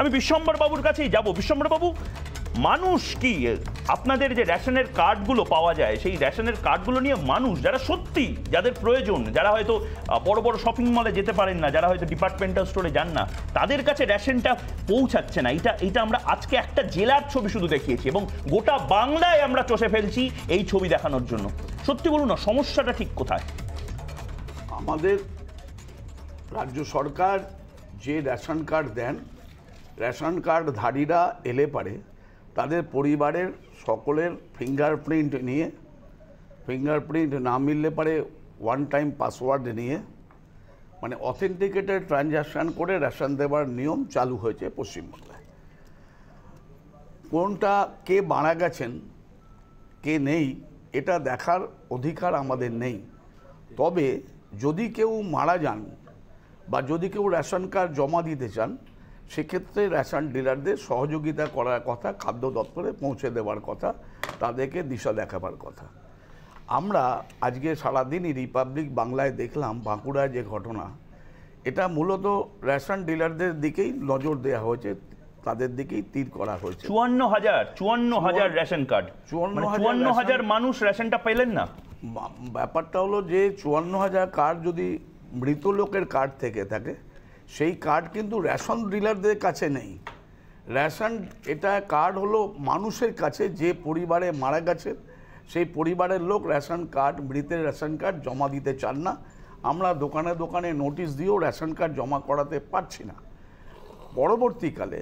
আমি বিশ্বম্বর বাবুর কাছেই যাব বিশ্বম্বর বাবু মানুষ কি আপনাদের যে রেশনের কার্ডগুলো পাওয়া যায় সেই রেশনের কার্ডগুলো নিয়ে মানুষ যারা সত্যি যাদের প্রয়োজন যারা হয়তো বড় বড় শপিং মলে যেতে পারেন না যারা হয়তো ডিপার্টমেন্টাল স্টোরে যান না তাদের কাছে রেশনটা পৌঁছাচ্ছে না এটা এটা আমরা আজকে একটা জেলার ছবি শুধু দেখিয়েছি এবং গোটা বাংলায় আমরা চষে ফেলছি এই ছবি দেখানোর জন্য সত্যি বলুন না সমস্যাটা ঠিক কোথায় আমাদের রাজ্য সরকার যে রেশন কার্ড দেন রেশন কার্ডধারীরা এলে পারে তাদের পরিবারের সকলের ফিঙ্গারপ্রিন্ট নিয়ে ফিঙ্গারপ্রিন্ট না মিললে পারে ওয়ান টাইম পাসওয়ার্ড নিয়ে মানে অথেন্টিকেটেড ট্রানজ্যাকশান করে রেশন দেওয়ার নিয়ম চালু হয়েছে পশ্চিমবঙ্গে কোনটা কে মারা গেছেন কে নেই এটা দেখার অধিকার আমাদের নেই তবে যদি কেউ মারা যান বা যদি কেউ রেশন কার্ড জমা দিতে চান সেক্ষেত্রে রেশন ডিলারদের সহযোগিতা করার কথা খাদ্য দপ্তরে পৌঁছে দেওয়ার কথা তাদেরকে দিশা দেখাবার কথা আমরা আজকে সারাদিনই রিপাবলিক বাংলায় দেখলাম বাঁকুড়ায় যে ঘটনা এটা মূলত রেশন ডিলারদের দিকেই নজর দেওয়া হয়েছে তাদের দিকেই তীর করা হয়েছে চুয়ান্ন হাজার চুয়ান্ন হাজার রেশন কার্ড চুয়ান্ন মানে হাজার মানুষ রেশনটা পেলেন না ব্যাপারটা হলো যে চুয়ান্ন হাজার কার্ড যদি মৃত লোকের কার্ড থেকে থাকে সেই কার্ড কিন্তু রেশন ডিলারদের কাছে নেই রেশন এটা কার্ড হলো মানুষের কাছে যে পরিবারে মারা গেছে সেই পরিবারের লোক রেশন কার্ড মৃতের রেশন কার্ড জমা দিতে চান না আমরা দোকানে দোকানে নোটিশ দিয়েও রেশন কার্ড জমা করাতে পারছি না পরবর্তীকালে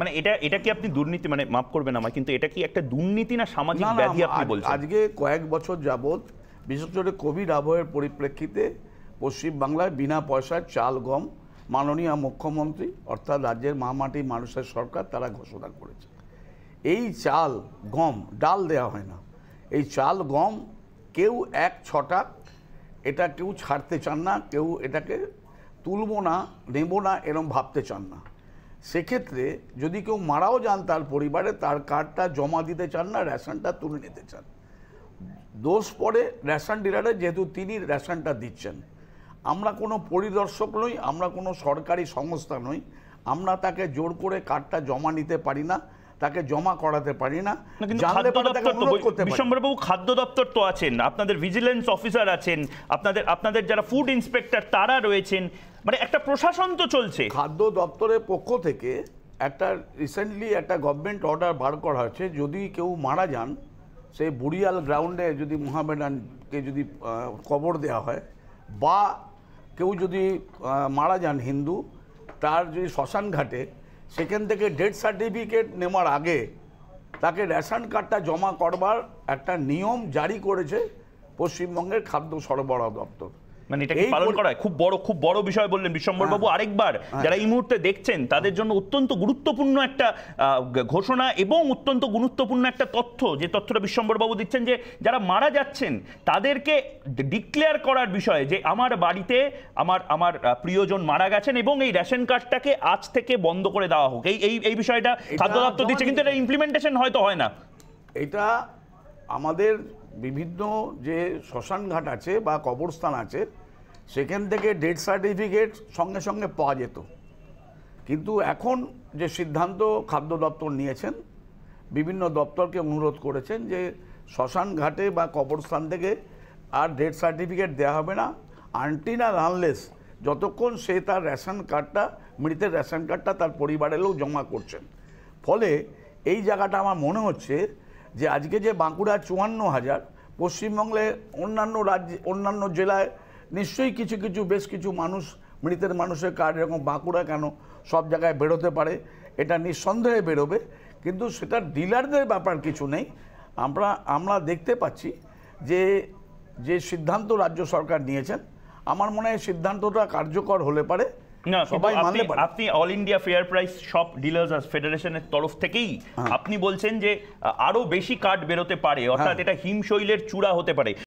মানে এটা এটা কি আপনি দুর্নীতি মানে মাফ করবেন আমার কিন্তু এটা কি একটা দুর্নীতি না সামাজিক ব্যাধি আপনি বলছেন আজকে কয়েক বছর যাবৎ বিশেষ করে কোভিড আবহের পরিপ্রেক্ষিতে পশ্চিমবাংলায় বিনা পয়সার চাল গম মাননীয় মুখ্যমন্ত্রী অর্থাৎ রাজ্যের মামাটি মানুষের সরকার তারা ঘোষণা করেছে এই চাল গম ডাল দেয়া হয় না এই চাল গম কেউ এক ছটা এটা কেউ ছাড়তে চান না কেউ এটাকে তুলব না নেব না এরম ভাবতে চান না সেক্ষেত্রে যদি কেউ মারাও যান তার পরিবারে তার কার্ডটা জমা দিতে চান না রেশনটা তুলে নিতে চান দোষ পড়ে রেশন ডিলারে যেহেতু তিনি রেশনটা দিচ্ছেন আমরা কোনো পরিদর্শক নই আমরা কোনো সরকারি সংস্থা নই আমরা তাকে জোর করে কার্ডটা জমা নিতে পারি না তাকে জমা করাতে পারি না বিশ্বম্বরবাবু খাদ্য দপ্তর তো আছেন আপনাদের ভিজিলেন্স অফিসার আছেন আপনাদের আপনাদের যারা ফুড ইন্সপেক্টর তারা রয়েছেন মানে একটা প্রশাসন তো চলছে খাদ্য দপ্তরের পক্ষ থেকে একটা রিসেন্টলি একটা গভর্নমেন্ট অর্ডার বার করা হয়েছে যদি কেউ মারা যান সেই বুড়িয়াল গ্রাউন্ডে যদি মোহামেডানকে যদি কবর দেওয়া হয় বা কেউ যদি মারা যান হিন্দু তার যদি শ্মশান ঘাটে সেখান থেকে ডেথ সার্টিফিকেট নেওয়ার আগে তাকে রেশন কার্ডটা জমা করবার একটা নিয়ম জারি করেছে পশ্চিমবঙ্গের খাদ্য সরবরাহ দপ্তর মানে এটাকে পালন করা খুব বড় খুব বড় বিষয় বললেন বিশ্বম্বর বাবু হ্যাঁ। আরেকবার হ্যাঁ। যারা এই মুহূর্তে দেখছেন তাদের জন্য অত্যন্ত গুরুত্বপূর্ণ একটা ঘোষণা এবং অত্যন্ত গুরুত্বপূর্ণ একটা তথ্য যে তথ্যটা বিশ্বম্বর বাবু দিচ্ছেন যে যারা মারা যাচ্ছেন তাদেরকে ডিক্লেয়ার করার বিষয়ে যে আমার বাড়িতে আমার আমার প্রিয়জন মারা গেছেন এবং এই রেশন কার্ডটাকে আজ থেকে বন্ধ করে দেওয়া হোক এই এই এই বিষয়টা খাদ্য দপ্তর দিচ্ছে কিন্তু এটা ইমপ্লিমেন্টেশন হয়তো হয় না এটা আমাদের বিভিন্ন যে শ্মশানঘাট আছে বা কবরস্থান আছে সেখান থেকে ডেথ সার্টিফিকেট সঙ্গে সঙ্গে পাওয়া যেত কিন্তু এখন যে সিদ্ধান্ত খাদ্য দপ্তর নিয়েছেন বিভিন্ন দপ্তরকে অনুরোধ করেছেন যে শ্মশান ঘাটে বা কবরস্থান থেকে আর ডেথ সার্টিফিকেট দেওয়া হবে না আনটিন আর আনলেস যতক্ষণ সে তার রেশন কার্ডটা মৃতের রেশন কার্ডটা তার পরিবারের লোক জমা করছেন ফলে এই জায়গাটা আমার মনে হচ্ছে যে আজকে যে বাঁকুড়া চুয়ান্ন হাজার পশ্চিমবঙ্গে অন্যান্য রাজ্যে অন্যান্য জেলায় নিশ্চয়ই কিছু কিছু বেশ কিছু মানুষ মৃতের মানুষের কার এরকম বাঁকুড়া কেন সব জায়গায় বেরোতে পারে এটা নিঃসন্দেহে বেরোবে কিন্তু সেটা ডিলারদের ব্যাপার কিছু নেই আমরা আমরা দেখতে পাচ্ছি যে যে সিদ্ধান্ত রাজ্য সরকার নিয়েছেন আমার মনে হয় সিদ্ধান্তটা কার্যকর হলে পারে না আপনি All India Fair Price Shop Dealers আর ফেডারেশনের তরফ থেকেই হ্যাঁ। আপনি বলছেন যে আরো বেশি কার্ড বেরোতে পারে অর্থাৎ হ্যাঁ। এটা হিমশৈলের চূড়া হতে পারে